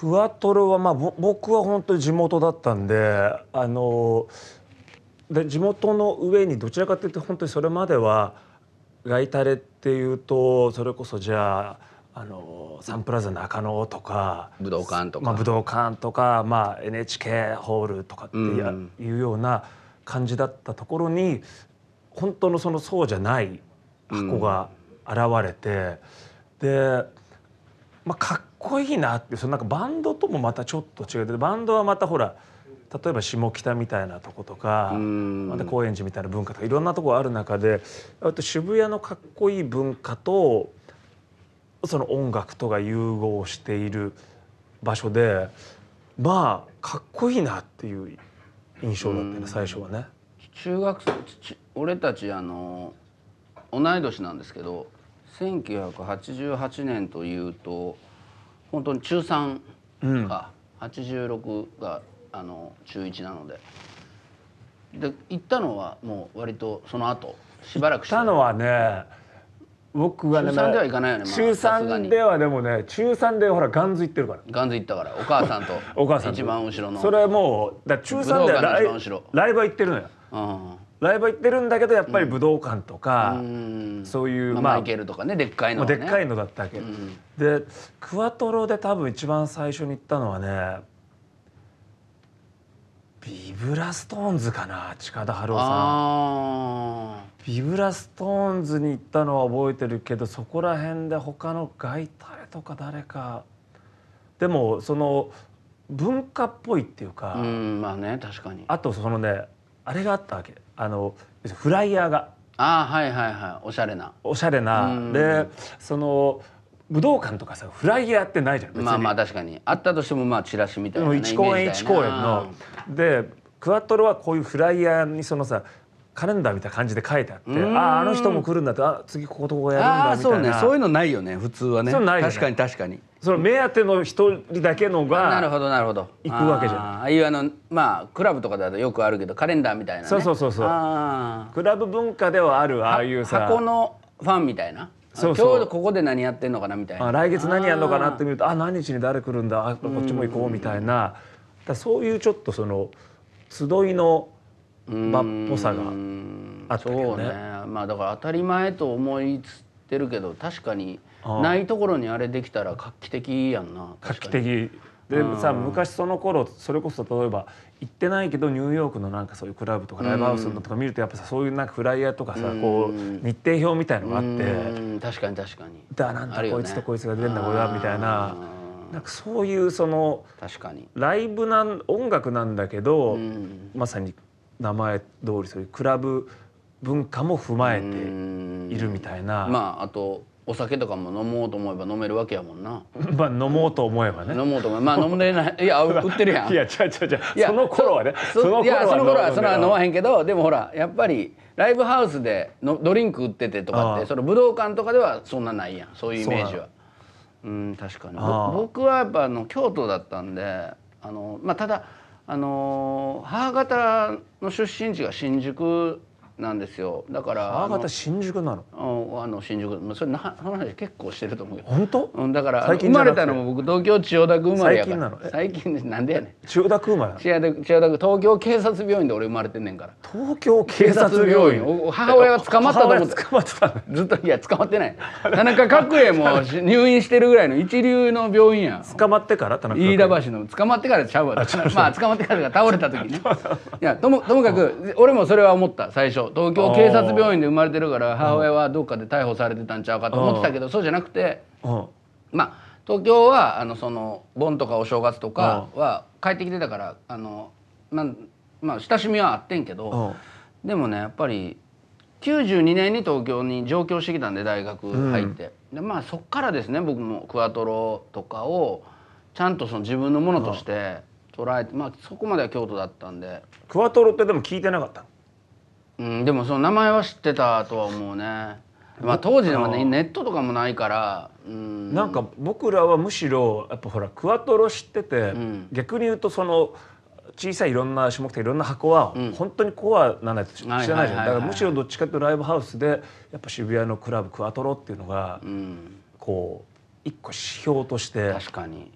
クワトロは、まあ、僕は本当に地元だったんであので地元の上にどちらかというと本当にそれまではガイタレっていうとそれこそじゃあ。あのサンプラザ中野とか武道館とか、まあ、武道館とか、まあ、NHK ホールとかっていうような感じだったところに、うん、本当のそのそうじゃない箱が現れて、うん、でまあ、かっこいいなってそのなんかバンドともまたちょっと違ってバンドはまたほら例えば下北みたいなとことかまた高円寺みたいな文化とかいろんなとこある中であと渋谷のかっこいい文化とその音楽とが融合している場所でまあかっこいいなっていう印象だったよね最初はね。中学生俺たちあの同い年なんですけど1988年というと本当に中3か、うん、86があの中1なのでで行ったのはもう割とその後しばらくして行ったのはね僕がね中3では行かないよね、まあ、中3ではでもね中3でほらガンズ行ってるからガンズ行ったからお母さんと お母さん一番後ろのそれはもうだ中3ではライライブは行ってるのよ、うんライブ行ってるんだけどやっぱり武道館とか、うん、そういう、まあ、マイケルとかねでっかいの、ね、でっかいのだったわけ、うん、でクワトロで多分一番最初に行ったのはねビブラストーンズかな近田春夫さんビブラストーンズに行ったのは覚えてるけどそこら辺で他の外体とか誰かでもその文化っぽいっていうか、うん、まあね確かにあとそのねあれがあったわけあのフライヤーが。あはいはいはいおしゃれな。おしゃれなでその武道館とかさフライヤーってないじゃんまあまあ確かにあったとしてもまあチラシみたいな、ね、1公演1公演のでクワトロはこういうフライヤーにそのさカレンダーみたいな感じで書いてあってああの人も来るんだってあ次こことここやるんだみたいなそうねそういうのないよね普通はねね確かに確かにその目当ての一人だけのがなるほどなるほど行くわけじゃんああいうあのまあクラブとかだとよくあるけどカレンダーみたいな、ね、そうそうそうそうクラブ文化ではあるああいうさ箱のファンみたいなそうそう今日ここで何やってんのかなみたいな来月何やるのかなって見るとあ何日に誰来るんだあこっちも行こうみたいなだそういうちょっとその集いの場っぽさがあったけどね。ねまあ、だから当たり前と思いつてるけど確かにないところにあれできたら画期的やんな画期的でさ昔その頃それこそ例えば行ってないけどニューヨークのなんかそういうクラブとかライブハウスのとか見るとやっぱさそういうなんかフライヤーとかさこう日程表みたいのがあって確かに確かにだなんだ、ね、こいつとこいつが出るんだこれはみたいななんかそういうそのライブなん音楽なんだけどまさに名前通りそういうクラブ文化も踏まえているみたいなまああとお酒とかも飲もうと思えば飲めるわけやもんな まあ飲もうと思えばね飲もうと思えばまあ飲んでないいや 売ってるやんいや違う違う違うその頃はねその頃はその頃はそ飲まへんけどでもほらやっぱりライブハウスでのドリンク売っててとかってその武道館とかではそんなないやんそういうイメージはうん確かに僕はやっぱあの京都だったんであのまあただあの母方の出身地が新宿なんですよだから新宿なのあの新宿それな話結構してると思うけど本当、うん、だから生まれたのも僕東京千代田区生まれやから最近ななんでやねん千代田区生まれ千代田区東京警察病院で俺生まれてんねんから東京警察病院母親が捕まったと思って捕まってたずっといや捕まってない田中角栄も入院してるぐらいの一流の病院や捕まってから田中飯田橋の捕まってからちゃうわまあ捕まってからが倒れた時ねいやともともかく俺もそれは思った最初東京警察病院で生まれてるから母親はどっかで逮捕されてたんちゃうかと思ってたけどそうじゃなくてまあ東京はあのその盆とかお正月とかは帰ってきてたからあのまあまあ親しみはあってんけどでもねやっぱり92年に東京に上京してきたんで大学入って、でまあそっからですね僕もクワトロとかをちゃんとその自分のものとして捉えて、まあそこまでは京都だったんでクワトロってでも聞いてなかったうん、でもその名前は知ってたとは思うねまあ当時でもねネットとかもないからうんなんか僕らはむしろやっぱほらクワトロ知ってて、うん、逆に言うとその小さいいろんな下北いろんな箱は本当にコアなないと知らないじゃんだからむしろどっちかっていうとライブハウスでやっぱ渋谷のクラブクワトロっていうのが、こう一個指標として確かに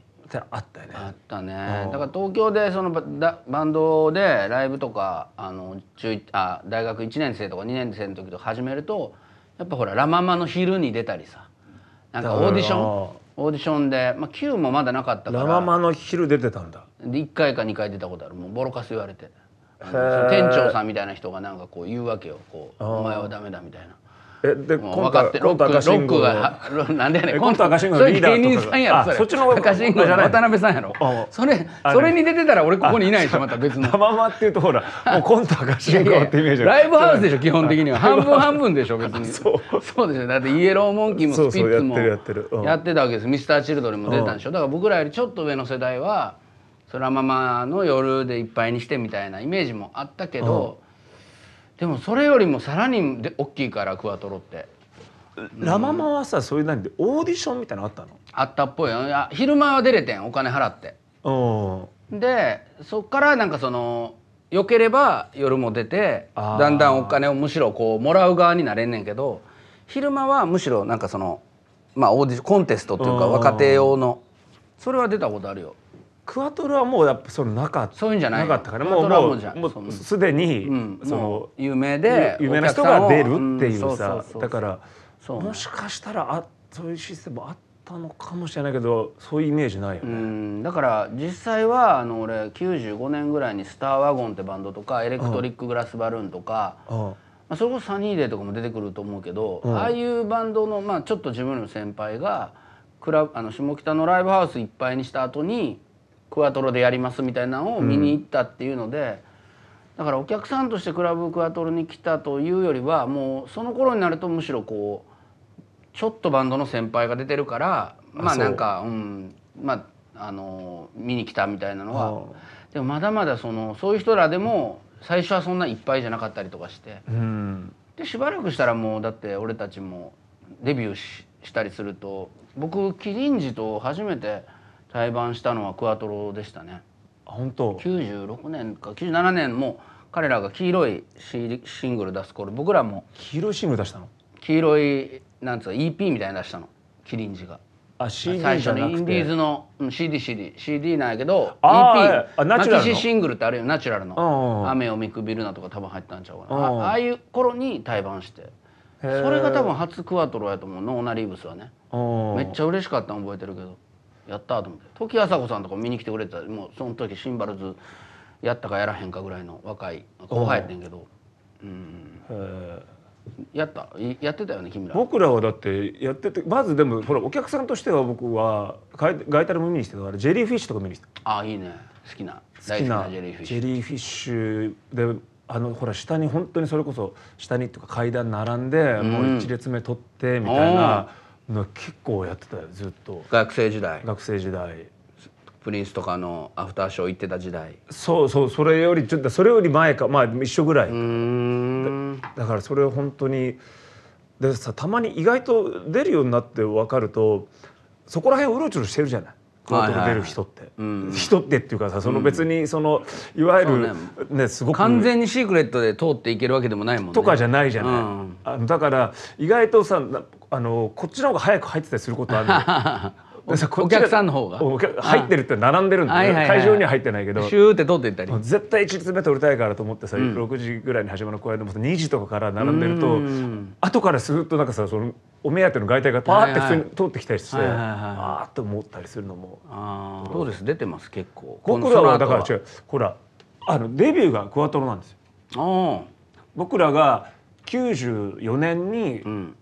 あったよねあったね、だから東京でそのバンドでライブとかあの中あ大学1年生とか2年生の時とか始めるとやっぱほら「ラ・ママの昼」に出たりさなんかオーディションオーディションで、まあ、Q もまだなかったから「ラ・ママの昼」出てたんだで1回か2回出たことあるもうボロカス言われて店長さんみたいな人がなんかこう言うわけよこう「お前はダメだ」みたいなえでコントコンタ赤信号がなんでやねコント赤信号リーダー芸人さんやろそっちの赤信号渡辺さんやろそれそれに出てたら俺ここにいないでしょまた別のた ままっていうとほらもうコント赤信号ってイメージライブハウスでしょ基本的には半分半分でしょ別に そうそうでしょだってイエローモンキーもスピッツもやってたわけですミスターチルドレンも出たんでしょだから僕らよりちょっと上の世代はそらままの夜でいっぱいにしてみたいなイメージもあったけど、でもそれよりもさらにで大きいからクワトロって。ラ・ママはさそういう何でオーディションみたいなのあったのあったっぽいよ昼間は出れてんお金払ってでそっからなんかそのよければ夜も出てだんだんお金をむしろこうもらう側になれんねんけど昼間はむしろなんかそのまあオーディションコンテストっていうか若手用のそれは出たことあるよクワトロはもうやっぱそのなかそういうんじゃないなかったからもうもうもうすでに、うん、その有名で有名な人が出るっていうさだからもしかしたらあそういうシステムあったのかもしれないけどそういうイメージないよねだから実際はあの俺95年ぐらいに「スターワゴン」ってバンドとか「エレクトリック・グラス・バルーン」とか。うんまあ、それこそサニーデーとかも出てくると思うけど、うん、ああいうバンドの、まあ、ちょっと自分の先輩がクラあの下北のライブハウスいっぱいにした後にクアトロでやりますみたいなのを見に行ったっていうので、うん、だからお客さんとしてクラブクアトロに来たというよりはもうその頃になるとむしろこうちょっとバンドの先輩が出てるからまあなんかうんまああの見に来たみたいなのは、でもまだまだそのそういう人らでも最初はそんないっぱいじゃなかったりとかして、うん、でしばらくしたらもうだって俺たちもデビューししたりすると僕キリンジと初めて。裁判したのはクアトロでしたね本当96年か97年も彼らが黄色いシングル出す頃僕らも黄色いシングル出したの黄色いなんつうか EP みたいに出したのキリンジが。あ CD 最初のインディーズの、うん、CDCDCD なんやけど EP ナチュラルのシングルってあるよナチュラルの「雨を見くびるな」とか多分入ったんちゃうかなああいう頃に対バンしてそれが多分初クワトロやと思うノーナリーブスはねめっちゃ嬉しかったの覚えてるけどやったと思って時朝子さんとか見に来てくれてたもうその時シンバルズやったかやらへんかぐらいの若い後輩やってんけどうんやったやってたよね君ら僕らはだってやっててまずでもほらお客さんとしては僕は外タレも見にしてたからジェリーフィッシュとか見に来てああいいね好きな好きなジェリーフィッシュジェリーフィッシュであのほら下に本当にそれこそ下にとか階段並んでもう一列目取ってみたいな。結構やってたよずっと学生時代学生時代プリンスとかのアフターショー行ってた時代そうそうそれよりちょっとそれより前かまあ一緒ぐらいだからそれ本当にでさたまに意外と出るようになって分かるとそこら辺うろちょろしてるじゃない。はい出る人って、うん、人ってっていうかさその別にその、うん、いわゆるね、ね、すごく完全にシークレットで通っていけるわけでもないもんねとかじゃないじゃない、うん、だから意外とさあのこっちの方が早く入ってたりすることある お客さんの方が入ってるって並んでるんで、ね、はいはい、会場には入ってないけどシューって通っていったり絶対1列目取りたいからと思ってさ、うん、6時ぐらいに始まる公演でも2時とかから並んでると後からすっとなんかさそのお目当ての外体がパーって普通に通ってきたりして、はいはい、ああって思ったりするのもあそうです出てます結構僕らはだから違うほらあのデビューがクワトロなんですよ僕らが94年に、うん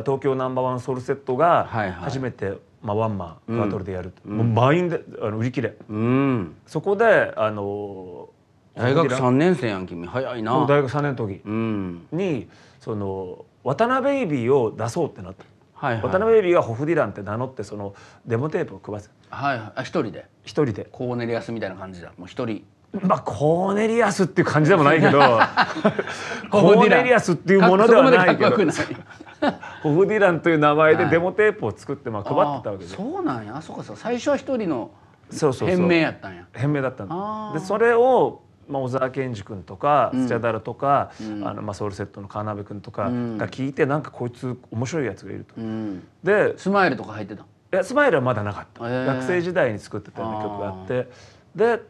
東京ナンバーワンソウルセットが初めて、まあ、ワンマンバトルでやる、うん、もう満員であの売り切れ、うん、そこであの大学3年生やん君早いな大学3年の時に、その渡辺ベイビーを出そうってなった。はいはい、渡辺エビがホフディランって名乗ってそのデモテープを配せはいはい、あ一人で一人でコーネリアスみたいな感じだもう一人まあコーネリアスっていう感じでもないけど コーネリアスっていうものではないけどホフディランという名前でデモテープを作ってまあ配ってたわけでそうなんやそうかそう最初は一人の変名やったんや変名だったんでそれをまあ、小沢健二君とかスチャダとか、うん、あのまあ、ソウルセットのカーナ君とかが聞いて、うん、なんかこいつ面白いやつがいると。うん、でスマイルとか入ってたいやスマイルはまだなかった、学生時代に作ってたような曲があってで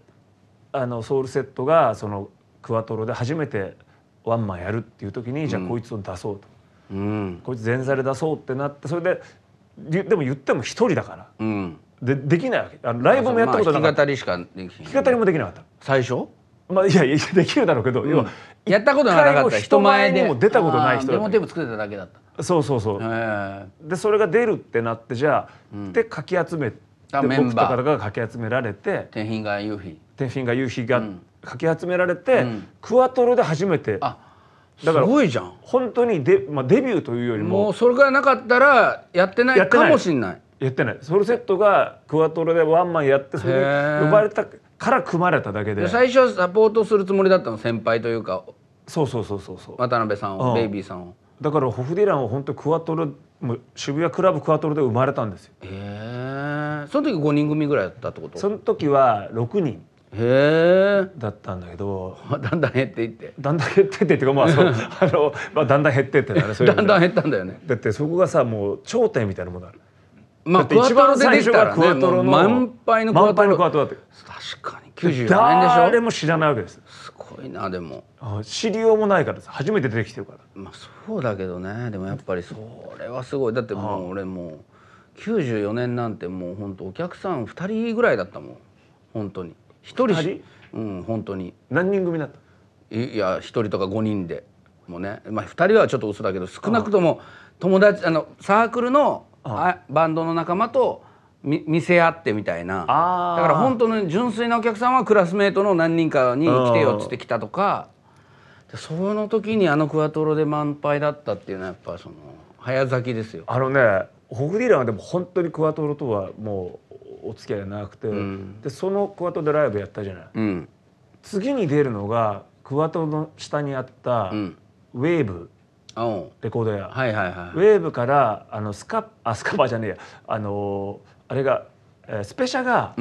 あのソウルセットがそのクワトロで初めてワンマンやるっていう時に、じゃあこいつを出そうと、うん、こいつ前座で出そうってなってそれででも言っても一人だから、うん、でできないわけあのライブもやったことなかった、まあ、弾き語りしかでき弾き語りもできなかった最初まあいやいやできるだろうけど、うん、やったことなかった人前でも出たことない人だったデモテー作ってただけだったそうそうそうでそれが出るってなってじゃあ、うん、でかき集めてメンバーからがかき集められて天品が夕日天品が夕日がかき集められて、うん、クワトロで初めてだからすごいじゃん本当にデ,、まあ、デビューというよりももうそれがなかったらやってないかもしんないやってないソルセットがクワトロでワンマンやってそれで呼ばれたから組まれただけで最初サポートするつもりだったの先輩というかそうそうそうそうそう渡辺さんを、うん、ベイビーさんをだからホフディランは本当クワトロ渋谷クラブクワトロで生まれたんですよ、えその時五人組ぐらいだったってことその時は六人へだったんだけどだんだん減っていってだんだん減ってってっていうかまあそう あの、まあ、だんだん減ってってだねううだんだん減ったんだよねだってそこがさもう頂点みたいなものあまあ、一番トロでできたら、ね、満杯のクワトロだって確かに94年でしょ誰も知らないわけですすごいなでも知りようもないからさ、初めて出てきてるからまあそうだけどねでもやっぱりそれはすごいだってもう俺も94年なんてもう本当お客さん2人ぐらいだったもん本当に1人うん本当に何人組だったいや1人とか5人でもうね、まあ、2人はちょっと嘘だけど少なくとも友達あのサークルのあバンドの仲間と見せ合ってみたいなだから本当の純粋なお客さんはクラスメートの何人かに来てよっつって来たとかその時にあのクワトロで満杯だったっていうのはやっぱその早咲きですよあのねホフディランはでも本当にクワトロとはもうお付き合いが長くて、うん、でそのクワトロでライブやったじゃない、うん、次に出るのがクワトロの下にあった、ウェーブレコード屋、はいはいはい、ウェーブからあのスカあスカパーじゃねえやあのー、あれが、えー、スペシャが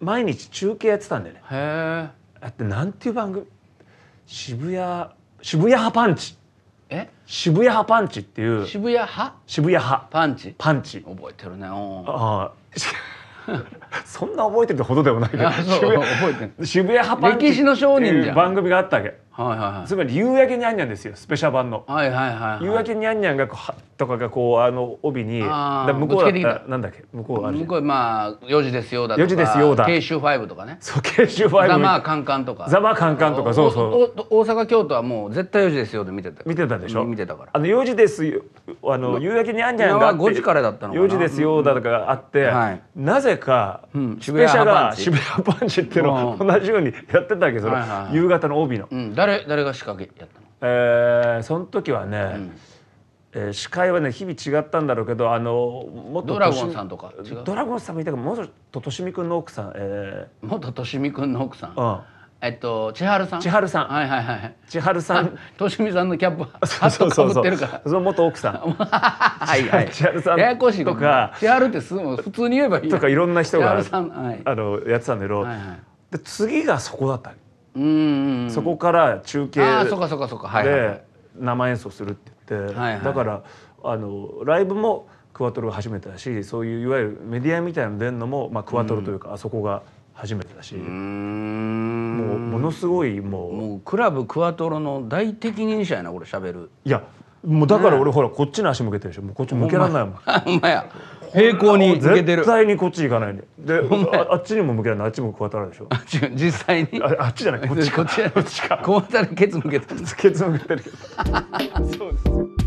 毎日中継やってたんだよね。へえ。ってなんていう番組渋谷渋谷派パンチえ渋谷派パンチっていう渋谷派渋谷派パンチパンチ覚えてるねああ そんな覚えてるほどでもないけど渋谷派パンチ歴史の商人じゃん番組があったわけはいはいはい、つまり「夕焼けにゃんにゃん」ですよスペシャル版の、はいはいはい、はい、夕焼けにゃんにゃんがこう」とかがこうあの帯にあ向こうだったなんだっけ向こうある向こうまあ「四時ですよ」だとか「4時ですよ」だ「慶州5」とかねそう慶州5ザマーカンカンとかザマーカンカンとかそうそう大阪京都はもう絶対「四時ですよ」で見てた見てたでしょ見てたからあの四時ですよあの夕焼けにゃんにゃんが5時からだったのか4時ですよだとかあって、うんうんはい、なぜか、うん、スペシャルが渋谷パンチっていうのを同じようにやってたわけその、はいはい、夕方の帯の、うん誰誰が仕掛けやったのえー、その時はね、うんえー、司会はね日々違ったんだろうけどあのもっとドラゴンさんとかドラゴンさんもいたけどもっととしみくんの奥さん、えー、もっととしみくんの奥さん、うん、えっと千春さん千春さんはいはいはい千春さんとしみさんのキャップハットかぶってるからその元奥さん はいはい千春さんややこしいとか千春ってす普通に言えばいいとかいろんな人が、千春さん。はい、あのやってたんだけど、はいはい、で次がそこだったそこから中継で生演奏するって言って、はいはい、だからあのライブもクワトロが初めてだしそういういわゆるメディアみたいなの出るのも、まあ、クワトロというか、あそこが初めてだしもうものすごいもうもうクラブクワトロの大適任者やな俺しゃべるいやもうだから俺、ほらこっちの足向けてるでしょもうこっち向けられないもん。ほんまや平行に向けてる絶対にこっち行かないでであっちにも向けないあっちもこうやたらでしょあっち実際にああっちじゃないこっちかこっちかこうやたらケツ向けてるケツ向けてる そうです